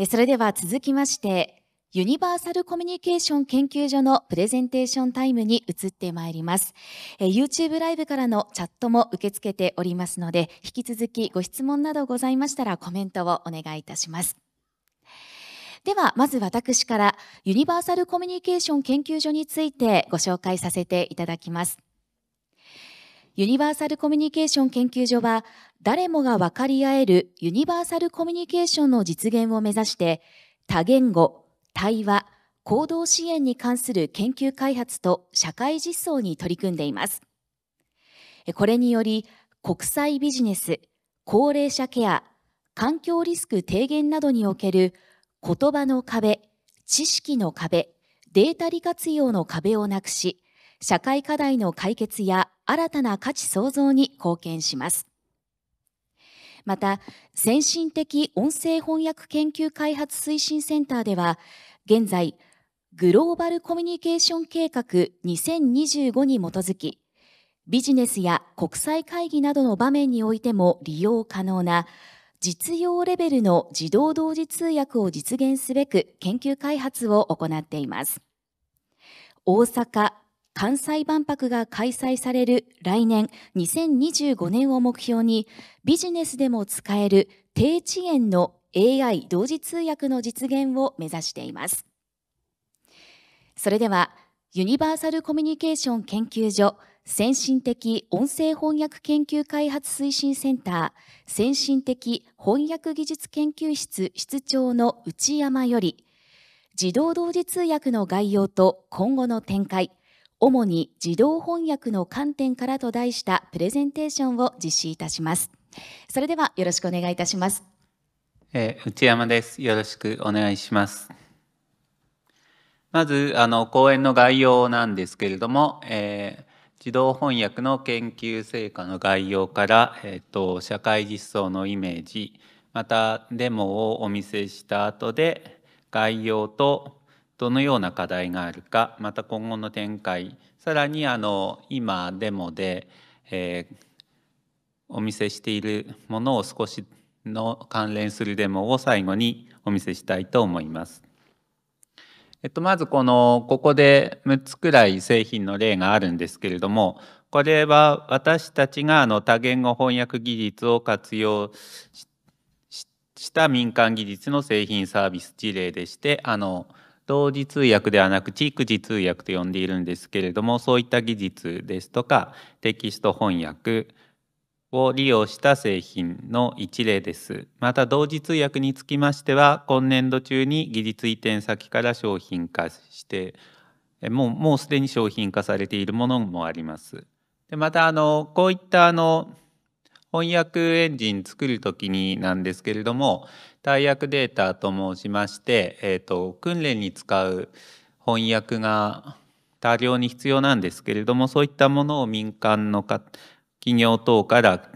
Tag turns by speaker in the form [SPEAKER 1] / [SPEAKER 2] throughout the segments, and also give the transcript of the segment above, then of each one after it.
[SPEAKER 1] えそれでは続きまして、ユニバーサルコミュニケーション研究所のプレゼンテーションタイムに移ってまいります。え YouTube ライブからのチャットも受け付けておりますので、引き続きご質問などございましたらコメントをお願いいたします。では、まず私からユニバーサルコミュニケーション研究所についてご紹介させていただきます。ユニバーサルコミュニケーション研究所は、誰もが分かり合えるユニバーサルコミュニケーションの実現を目指して、多言語、対話、行動支援に関する研究開発と社会実装に取り組んでいます。これにより、国際ビジネス、高齢者ケア、環境リスク低減などにおける言葉の壁、知識の壁、データ利活用の壁をなくし、社会課題の解決や新たな価値創造に貢献します。また、先進的音声翻訳研究開発推進センターでは、現在、グローバルコミュニケーション計画2025に基づき、ビジネスや国際会議などの場面においても利用可能な実用レベルの自動同時通訳を実現すべく研究開発を行っています。大阪、関西万博が開催される来年2025年を目標にビジネスでも使える低遅延の AI 同時通訳の実現を目指していますそれではユニバーサルコミュニケーション研究所先進的音声翻訳研究開発推進センター先進的翻訳技術研究室室長の内山より自動同時通訳の概要と今後の展開主に自動翻訳の観点からと題したプレゼンテーションを実施いたします。それではよろしくお願いいたします。
[SPEAKER 2] えー、内山です。よろしくお願いします。まず、あの、講演の概要なんですけれども、えー、自動翻訳の研究成果の概要から、えーと、と社会実装のイメージまたデモをお見せした後で概要とどのような課題があるかまた今後の展開さらにあの今デモで、えー、お見せしているものを少しの関連するデモを最後にお見せしたいと思います。えっと、まずこのここで6つくらい製品の例があるんですけれどもこれは私たちがあの多言語翻訳技術を活用した民間技術の製品サービス事例でしてあの同時通訳ではなく地域時通訳と呼んでいるんですけれどもそういった技術ですとかテキスト翻訳を利用した製品の一例です。また同時通訳につきましては今年度中に技術移転先から商品化してもうもうすでに商品化されているものもあります。でまたあのこういったあの翻訳エンジン作る時になんですけれども大役データと申しまして、えーと、訓練に使う翻訳が多量に必要なんですけれどもそういったものを民間のか企業等から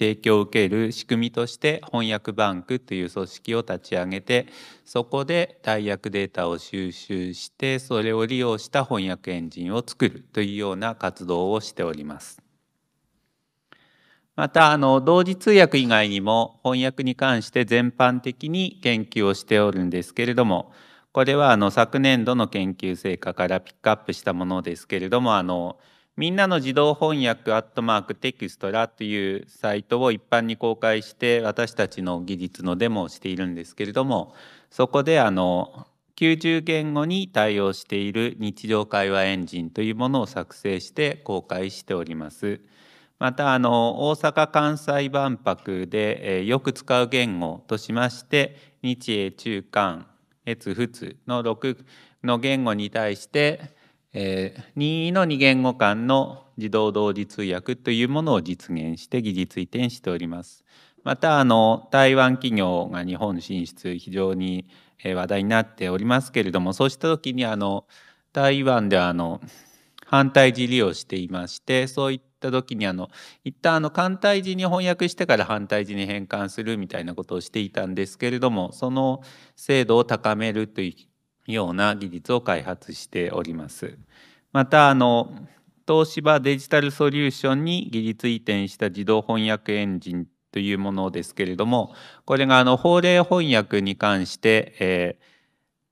[SPEAKER 2] 提供を受ける仕組みとして翻訳バンクという組織を立ち上げてそこで大役データを収集してそれを利用した翻訳エンジンを作るというような活動をしております。またあの同時通訳以外にも翻訳に関して全般的に研究をしておるんですけれどもこれはあの昨年度の研究成果からピックアップしたものですけれどもあのみんなの自動翻訳アットマークテキストラというサイトを一般に公開して私たちの技術のデモをしているんですけれどもそこであの90言語に対応している日常会話エンジンというものを作成して公開しております。またあの大阪・関西万博で、よく使う言語としまして日英中韓越仏の6の言語に対して、任意の2言語間の自動同時通訳というものを実現して技術移転しております。またあの台湾企業が日本進出非常に話題になっておりますけれどもそうした時にあの台湾ではあの反対事例をしていましてそういったった時にあの一旦あの簡体字に翻訳してから反対字に変換するみたいなことをしていたんですけれどもその精度を高めるというような技術を開発しております。またあの東芝デジタルソリューションに技術移転した自動翻訳エンジンというものですけれどもこれがあの法令翻訳に関して、えー、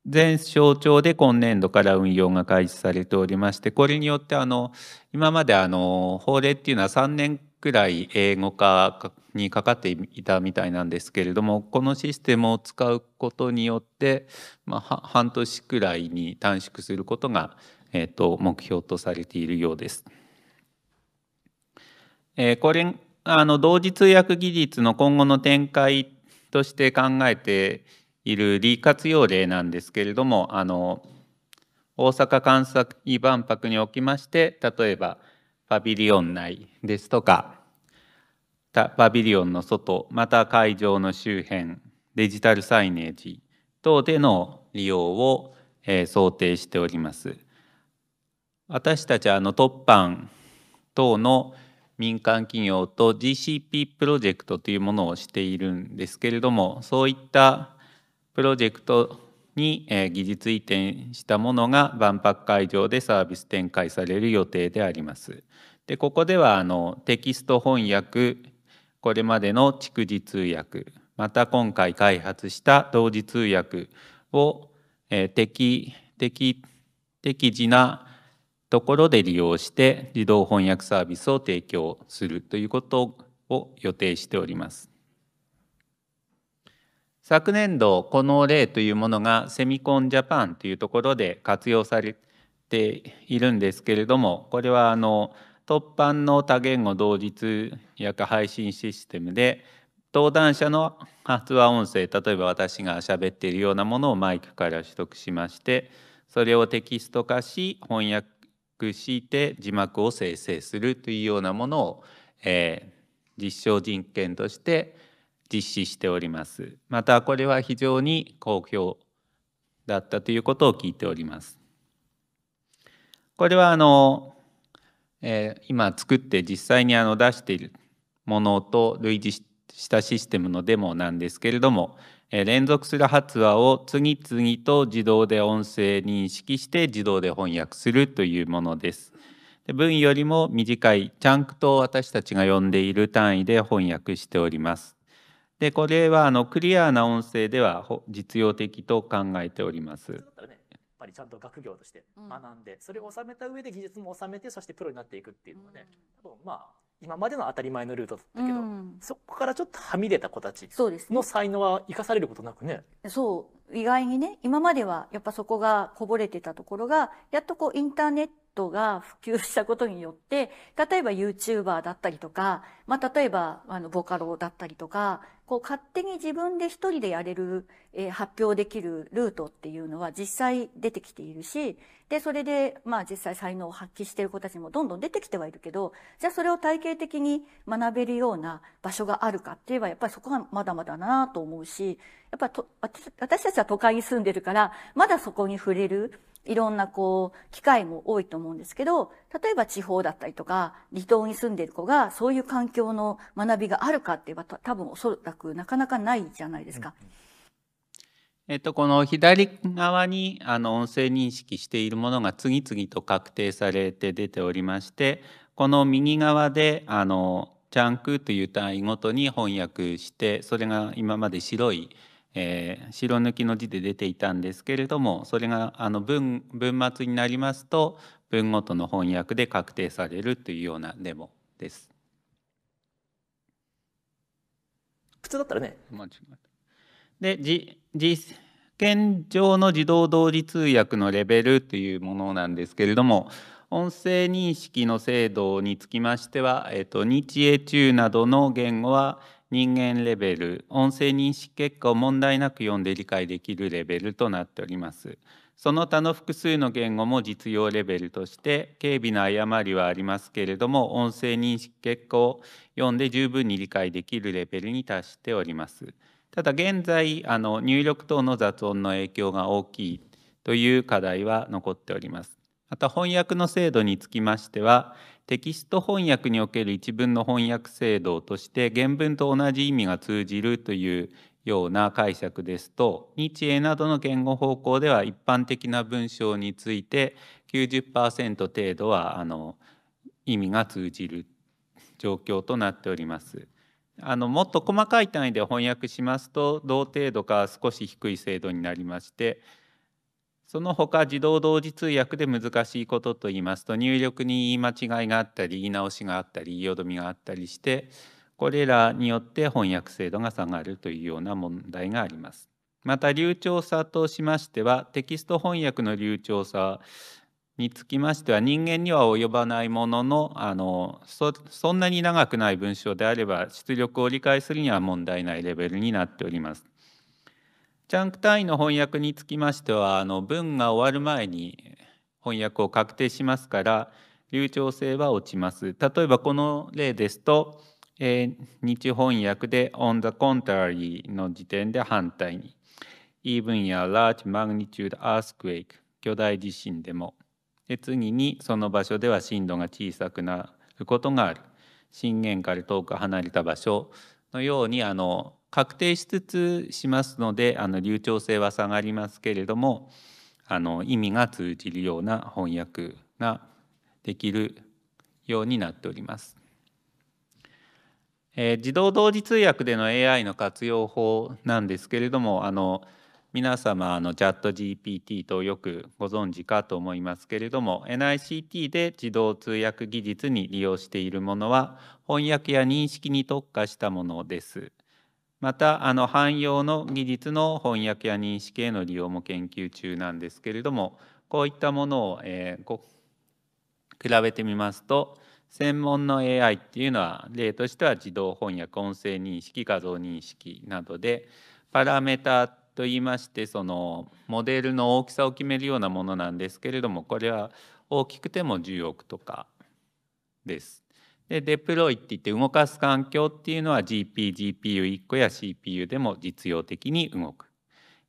[SPEAKER 2] 全省庁で今年度から運用が開始されておりましてこれによってあの今まであの法令っていうのは3年くらい英語化にかかっていたみたいなんですけれどもこのシステムを使うことによって、まあ、半年くらいに短縮することが、えーと、目標とされているようです。えー、これあの同時通訳技術の今後の展開として考えている利活用例なんですけれどもあの大阪・関西万博におきまして例えばパビリオン内ですとかパビリオンの外また会場の周辺デジタルサイネージ等での利用を、えー、想定しております。私たちはあの突販等の民間企業と GCP プロジェクトというものをしているんですけれどもそういったプロジェクトに、えー、技術移転したものが万博会場でサービス展開される予定であります。でここではあのテキスト翻訳これまでの蓄字通訳また今回開発した同時通訳を、えー、適適適時なところで利用して自動翻訳サービスを提供するということを予定しております。昨年度この例というものがセミコンジャパンというところで活用されているんですけれどもこれはあの突版の多言語同日訳配信システムで登壇者の発話音声例えば私が喋っているようなものをマイクから取得しましてそれをテキスト化し翻訳して字幕を生成するというようなものを、えー、実証実験として実施しておりますまたこれは非常に好評だったということを聞いておりますこれはあの、えー、今作って実際にあの出しているものと類似したシステムのデモなんですけれども、えー、連続する発話を次々と自動で音声認識して自動で翻訳するというものですで文よりも短いチャンクと私たちが呼んでいる単位で翻訳しておりますでこれはあのクリアな音声では実用的と考えております。やっぱりちゃんと学業として学んで、それを収めた上で技術も収めてそしてプロになっていくっていうのはね、多分まあ今までの当たり前のルートだったけど、そこからちょっとはみ出た子たちの才能は生かされることなくね。そ
[SPEAKER 1] う意外にね今まではやっぱそこがこぼれてたところがやっとこうインターネットが普及したことによって例えば YouTuber だったりとか、まあ、例えばあのボカロだったりとかこう勝手に自分で一人でやれる、えー、発表できるルートっていうのは実際出てきているし、で、それで、まあ実際才能を発揮している子たちもどんどん出てきてはいるけど、じゃあそれを体系的に学べるような場所があるかって言えば、やっぱりそこはまだまだなと思うし、やっぱと私たちは都会に住んでるから、まだそこに触れる、いろんなこう、機会も多いと思うんですけど、例えば地方だったりとか、離島に住んでいる子が、そういう環境の学びがあるかって言えば、多分おそらくなかなかないじゃないですか。
[SPEAKER 2] えっと、この左側にあの音声認識しているものが次々と確定されて出ておりましてこの右側であのチャンクという単位ごとに翻訳してそれが今まで白いえー、白抜きの字で出ていたんですけれどもそれがあの文文末になりますと文ごとの翻訳で確定されるというようなデモです。普通だったらね。で実験上の自動同時通訳のレベルというものなんですけれども音声認識の制度につきましては、えっと、日英中などの言語は人間レベル音声認識結果を問題なく読んで理解できるレベルとなっておりますその他の複数の言語も実用レベルとして軽微な誤りはありますけれども音声認識結果を読んで十分に理解できるレベルに達しておりますただ現在あの入力等の雑音の影響が大きいという課題は残っておりますまた翻訳の精度につきましてはテキスト翻訳における一文の翻訳制度として原文と同じ意味が通じるというような解釈ですと日英などの言語方向では一般的な文章について90%程度はあの意味が通じる状況となっております。あのもっと細かい単位で翻訳しますと同程度か少し低い精度になりましてその他自動同時通訳で難しいことといいますと入力に言い間違いがあったり言い直しがあったり言いよどみがあったりしてこれらによって翻訳精度が下がるというような問題があります。また流暢さとしましてはテキスト翻訳の流暢さにつきましては人間には及ばないもののあのそんなに長くない文章であれば出力を理解するには問題ないレベルになっております。チャンク単位の翻訳につきましてはあの文が終わる前に翻訳を確定しますから流暢性は落ちます。例えばこの例ですと、えー、日翻訳で on the contrary の時点で反対に even a large magnitude earthquake 巨大地震でもで次にその場所では震度が小さくなることがある震源から遠く離れた場所のようにあの確定しつつしますのであの流暢性は下がりますけれどもあの意味が通じるような翻訳ができるようになっております。えー、自動同時通訳での AI の活用法なんですけれどもあの皆様あのチャット GPT とよくご存知かと思いますけれども NICT で自動通訳技術に利用しているものは翻訳や認識に特化したものです。またあの汎用の技術の翻訳や認識への利用も研究中なんですけれどもこういったものを、えー、こ比べてみますと専門の AI っていうのは例としては自動翻訳音声認識画像認識などでパラメータといいましてそのモデルの大きさを決めるようなものなんですけれどもこれは大きくても10億とかです。でデプロイっていって動かす環境っていうのは GPGPU1 個や CPU でも実用的に動く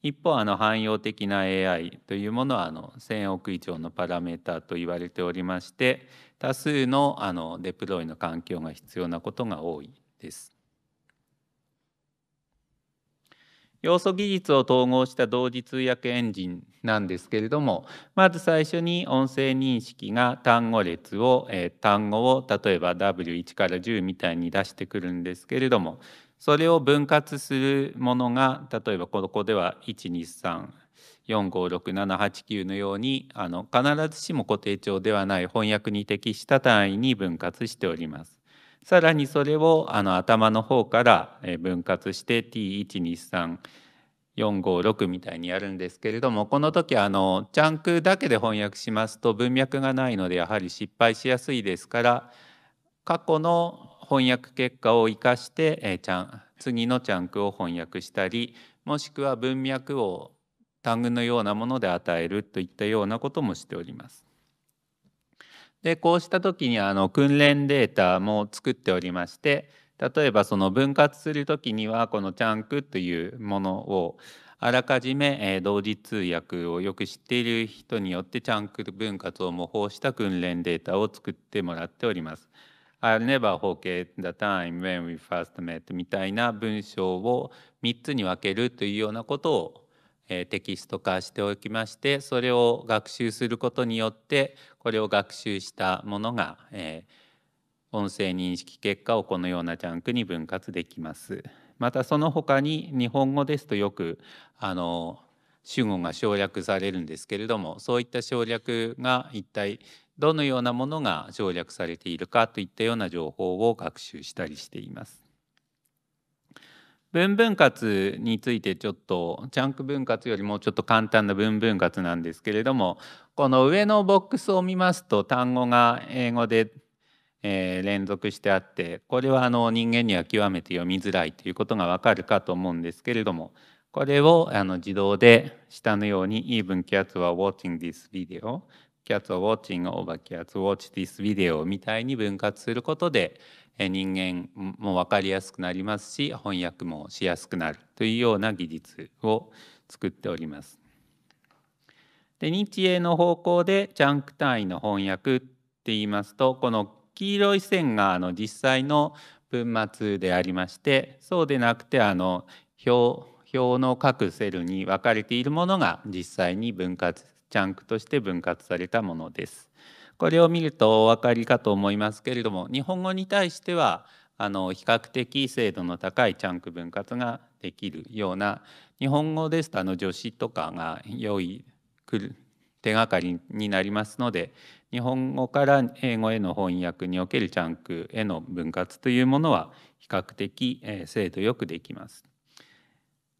[SPEAKER 2] 一方あの汎用的な AI というものはあの1,000億以上のパラメーターと言われておりまして多数のあのデプロイの環境が必要なことが多いです。要素技術を統合した同時通訳エンジンなんですけれどもまず最初に音声認識が単語列を、えー、単語を例えば W1 から10みたいに出してくるんですけれどもそれを分割するものが例えばここでは1234567889のようにあの必ずしも固定帳ではない翻訳に適した単位に分割しております。さらにそれをあの頭の方から分割して T123 456みたいにやるんですけれどもこの時あのチャンクだけで翻訳しますと文脈がないのでやはり失敗しやすいですから過去の翻訳結果を生かして、えちゃん次のチャンクを翻訳したりもしくは文脈を単語のようなもので与えるといったようなこともしております。でこうした時にあの訓練データも作っておりまして例えばその分割する時にはこのチャンクというものをあらかじめ、え同時通訳をよく知っている人によってチャンク分割を模倣した訓練データを作ってもらっております。I never forget the time when we first met みたいな文章を3つに分けるというようなことを、えテキスト化しておきましてそれを学習することによってこれを学習したものが、えー、音声認識結果をこのようなジャンクに分割できます。またその他に日本語ですとよくあの主語が省略されるんですけれどもそういった省略が一体どのようなものが省略されているかといったような情報を学習したりしています。文分割についてちょっとチャンク分割よりもちょっと簡単な文分割なんですけれどもこの上のボックスを見ますと単語が英語でえー、連続してあってこれはあの人間には極めて読みづらいということがわかるかと思うんですけれどもこれをあの自動で下のように Even cats are watching this video cats are watching over cats watch this video みたいに分割することで人間も分かりやすくなりますし翻訳もしやすくなるというような技術を作っております。で日英の方向でチャンク単位の翻訳って言いますとこの黄色い線があの実際の文末でありましてそうでなくてあの表表の各セルに分かれているものが実際に分割チャンクとして分割されたものです。これを見るとお分かりかと思いますけれども日本語に対してはあの比較的精度の高いチャンク分割ができるような日本語ですとあの助詞とかが良い手がかりになりますので日本語から英語への翻訳におけるチャンクへの分割というものは比較的精度よくできます。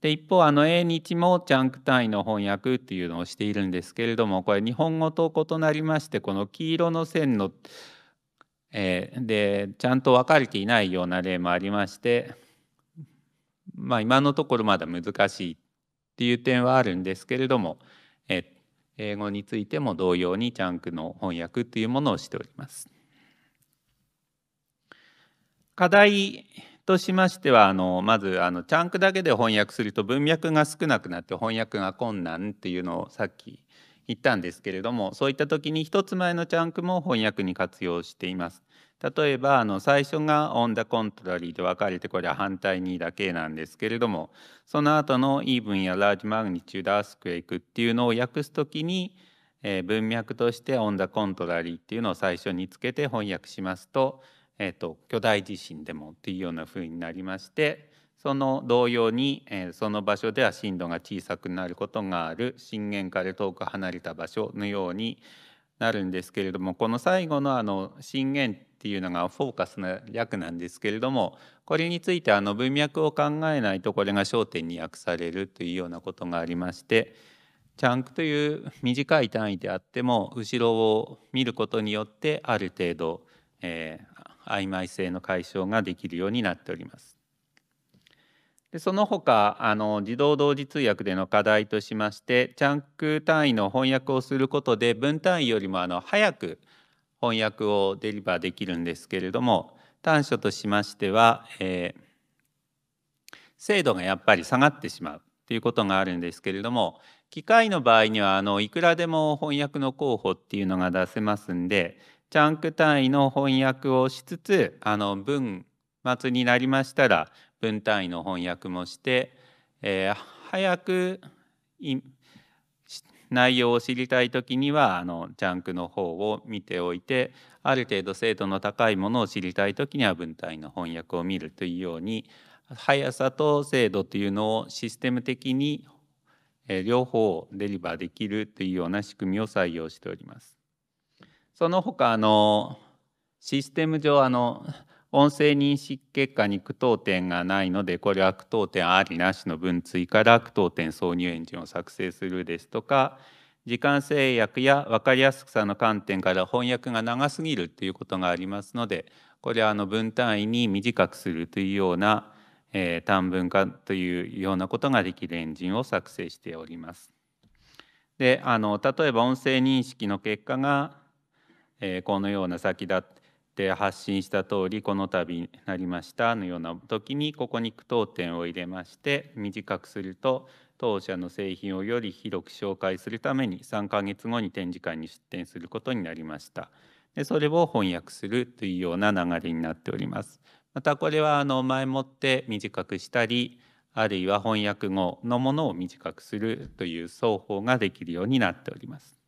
[SPEAKER 2] で一方あの英日もチャンク単位の翻訳っていうのをしているんですけれどもこれ日本語と異なりましてこの黄色の線の、えー、でちゃんと分かれていないような例もありましてまあ今のところまだ難しいっていう点はあるんですけれども、えっ英語についても同様にチャンクの翻訳というものをしております。課題としましてはあのまずあのチャンクだけで翻訳すると文脈が少なくなって翻訳が困難っていうのをさっき言ったんですけれどもそういった時に一つ前のチャンクも翻訳に活用しています。例えばあの最初が「オン・ダ・コントラリー」で分かれてこれは反対にだけなんですけれどもその後の「イーブン」や「ラージ・マグニチュード・アスクエイク」っていうのを訳す時に、えー、文脈として「オン・ダ・コントラリー」っていうのを最初につけて翻訳しますと「えーと、巨大地震でも」っていうような風になりましてその同様に、えー、その場所では震度が小さくなることがある震源から遠く離れた場所のように「なるんですけれどもこの最後のあの震源っていうのがフォーカスの略なんですけれどもこれについてあの文脈を考えないとこれが焦点に訳されるというようなことがありましてチャンクという短い単位であっても後ろを見ることによってある程度、えー、曖昧性の解消ができるようになっております。でその他あの自動同時通訳での課題としましてチャンク単位の翻訳をすることで分単位よりもあの早く翻訳をデリバーできるんですけれども短所としましては、えー、精度がやっぱり下がってしまうということがあるんですけれども機械の場合にはあのいくらでも翻訳の候補っていうのが出せますんでチャンク単位の翻訳をしつつあの文末になりましたら分単位の翻訳もして、えー、早く内容を知りたい時にはあのジャンクの方を見ておいてある程度精度の高いものを知りたい時には文体の翻訳を見るというように速さと精度というのをシステム的に両方デリバーできるというような仕組みを採用しております。その他あのシステム上あの音声認識結果に句読点がないのでこれは句読点ありなしの分追から句読点挿入エンジンを作成するですとか時間制約や分かりやすさの観点から翻訳が長すぎるということがありますのでこれはあの分単位に短くするというような、えー、短文化というようなことができるエンジンを作成しております。であの例えば音声認識の結果が、えー、このような先立っで発信した通りこの度になりましたのような時にここに句読点を入れまして短くすると当社の製品をより広く紹介するために3ヶ月後に展示会に出展することになりましたでそれを翻訳するというような流れになっておりますまたこれはあの前もって短くしたりあるいは翻訳後のものを短くするという双方ができるようになっております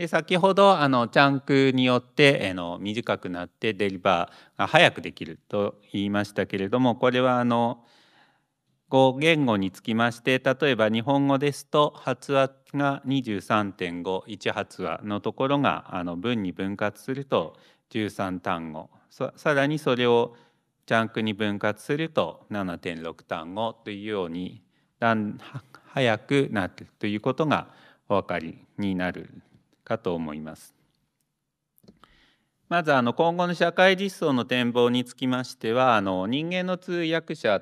[SPEAKER 2] で先ほどあのチャンクによってあの短くなってデリバーが早くできると言いましたけれどもこれはあの語言語につきまして例えば日本語ですと発話が23.51発話のところがあの文に分割すると13単語さらにそれをチャンクに分割すると7.6単語というようにだん早くなっているということがお分かりになるかと思います。まずあの今後の社会実装の展望につきましてはあの人間の通訳者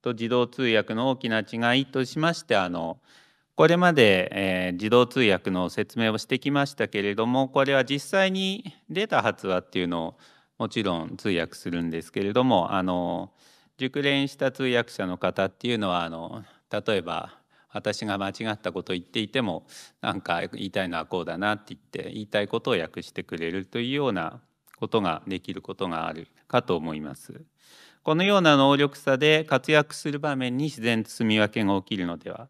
[SPEAKER 2] と自動通訳の大きな違いとしましてあのこれまで、えー、自動通訳の説明をしてきましたけれどもこれは実際に出た発話っていうのをもちろん通訳するんですけれどもあの熟練した通訳者の方っていうのはあの例えば私が間違ったことを言っていてもなんか言いたいのはこうだなって言って言いたいことを訳してくれるというようなことができることがあるかと思います。このような能力差で活躍する場面に自然と住み分けが起きるのでは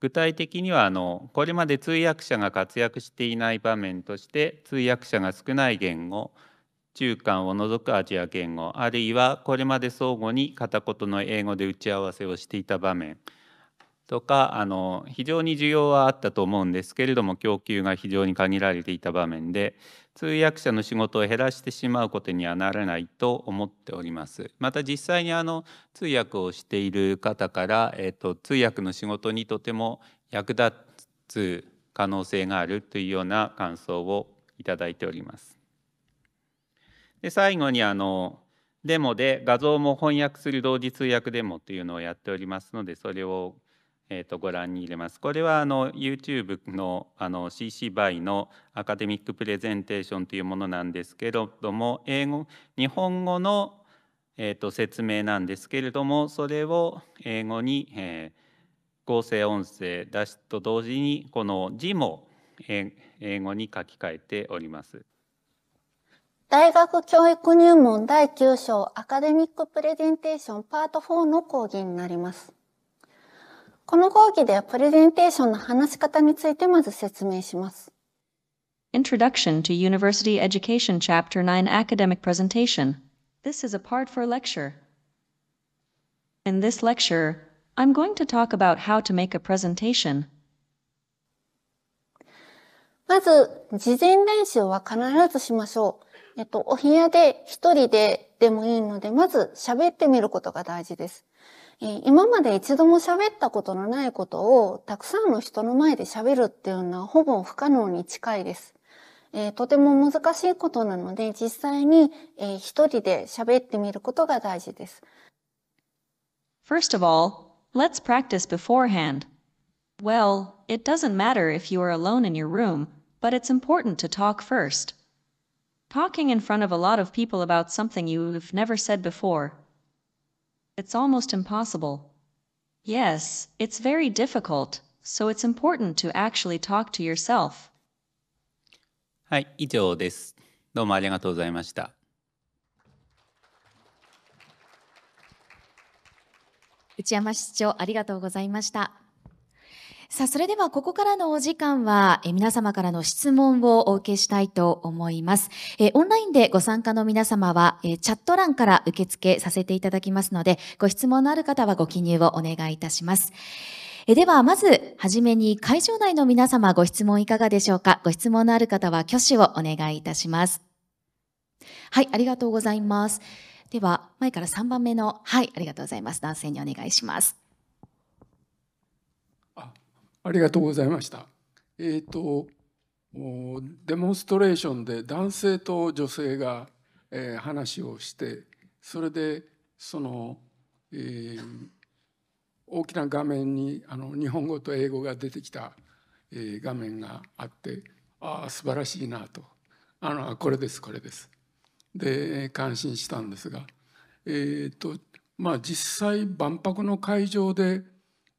[SPEAKER 2] 具体的にはあのこれまで通訳者が活躍していない場面として通訳者が少ない言語中間を除くアジア言語あるいはこれまで相互に片言の英語で打ち合わせをしていた場面とかあの非常に需要はあったと思うんですけれども供給が非常に限られていた場面で通訳者の仕事を減らしてしまうことにはならないと思っております。また実際にあの通訳をしている方から、えっと、と通訳の仕事にとても役立つ可能性があるというような感想をいただいております。で最後にあのデモで画像も翻訳する同時通訳デモというのをやっておりますのでそれをえーと、ご覧に入れます。これはあの YouTube のあの CC BY のアカデミックプレゼンテーションというものなんですけれども英語日本語の、えーと、と説明なんですけれどもそれを英語に、えー、合成音声出しと同時にこの字も英語に書き換えております。
[SPEAKER 1] 大学教育入門第9章アカデミックプレゼンテーションパート4の講義になります。この講義ではプレゼ
[SPEAKER 3] ンテーションの話し方についてまず説明します。Introduction to University Education Chapter 9 Academic Presentation This is a part for lecture. In this lecture, I'm going to talk about how to make a presentation. まず、事前練習は
[SPEAKER 1] 必ずしましょう。えっと、お部屋で一人ででもいいので、まず喋ってみることが大事です。えー、今まで一度も喋ったことのないことをたくさんの人の前で喋るっていうのはほぼ不可能に近いです。えー、とても難しいことなので、実際に、えー、一人で喋ってみることが大事です。
[SPEAKER 3] First of all, let's practice beforehand. Well, it doesn't matter if you are alone in your room, but it's important to talk first. talking in front of a lot of people about something you've never said before. It's almost impossible. Yes, it's very difficult, so it's important to actually talk to yourself.
[SPEAKER 2] はい、以上です。どうもありがとうございました。
[SPEAKER 1] 内山市長、ありがとうございました。さあ、それではここからのお時間は、え皆様からの質問をお受けしたいと思います。えオンラインでご参加の皆様は、えチャット欄から受付させていただきますので、ご質問のある方はご記入をお願いいたします。えでは、まず、はじめに会場内の皆様ご質問いかがでしょうかご質問のある方は挙手をお願いいたします。はい、ありがとうございます。では、前から3番目の、はい、ありがとうございます。男性にお願いします。
[SPEAKER 3] ありがとうございました。えっ、ー、とデモンストレーションで男性と女性が、えー、話をしてそれでその、えー、大きな画面にあの日本語と英語が出てきた、えー、画面があってああ素晴らしいなとあのこれですこれです。で感心したんですが、えーとまあ、実際万博の会場で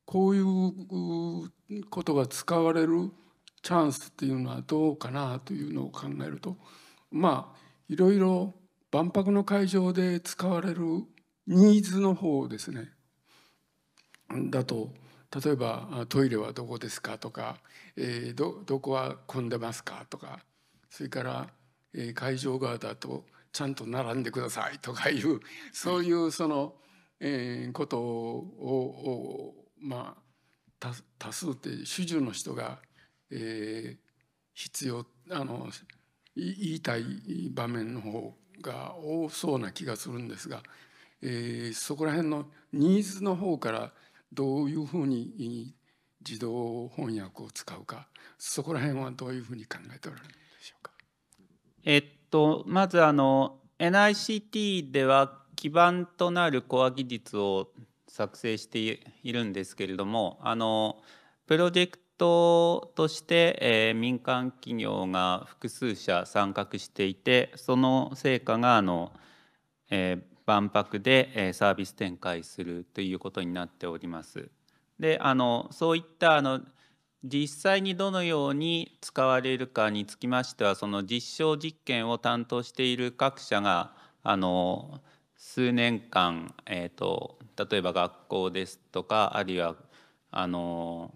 [SPEAKER 3] こういうことが使われるチャンスっていうのはどうかなというのを考えるとまあいろいろ万博の会場で使われるニーズの方ですねだと例えばトイレはどこですかとか、えー、どどこは混んでますかとかそれから、えー、会場側だとちゃんと並んでくださいとかいうそういうその、えー、ことをまあ多数って主従の人が、えー、必要あの言いたい場面の方が多そうな気がするんですが、えー、そこら辺のニーズの方からどういうふうに自動翻訳を使うかそこら辺はどういうふうに考えておられるんでしょうか。
[SPEAKER 2] えっとまずあの NICT では基盤となるコア技術を作成しているんですけれどもあのプロジェクトとして、えー、民間企業が複数社参画していてその成果があの、えー、万博で、えー、サービス展開するということになっております。であのそういったあの実際にどのように使われるかにつきましてはその実証実験を担当している各社があの数年間、えーと、例えば学校ですとかあるいはあの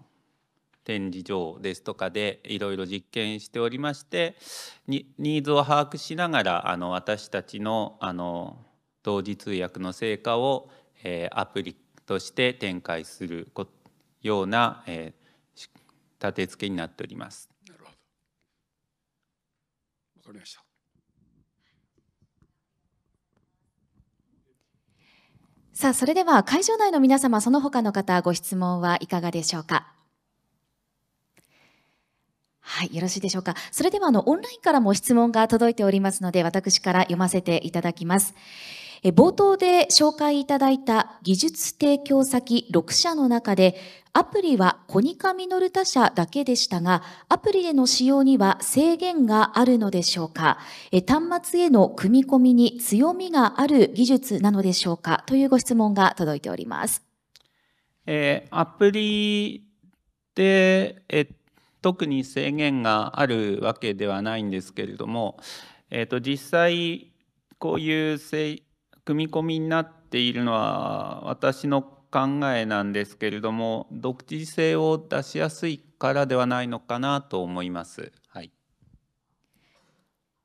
[SPEAKER 2] 展示場ですとかでいろいろ実験しておりましてニーズを把握しながらあの私たちのあの同時通訳の成果を、えー、アプリとして展開するような、えー、立て付けになっております。なるほど。
[SPEAKER 3] わかりました。
[SPEAKER 1] さあ、それでは会場内の皆様、その他の方、ご質問はいかがでしょうか。はい、よろしいでしょうか。それでは、あの、オンラインからも質問が届いておりますので、私から読ませていただきます。冒頭で紹介いただいた技術提供先6社の中で、アプリはコニカミノルタ社だけでしたが、アプリでの使用には制限があるのでしょうか端末への組み込みに強みがある技術なのでしょうかというご質問が届いております。
[SPEAKER 2] えー、アプリで、え特に制限があるわけではないんですけれども、えーと、実際こういう制組み込みになっているのは私の考えなんですけれども独自性を出しやすいからではないのかなと思います。はい、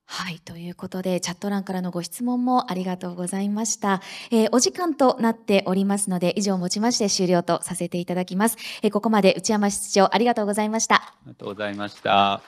[SPEAKER 1] はい、ということでチャット欄からのご質問もありがとうございました、えー、お時間となっておりますので以上をもちまして終了とさせていただきます、えー、ここまで内山室長ありがとうございましたあ
[SPEAKER 2] りがとうございました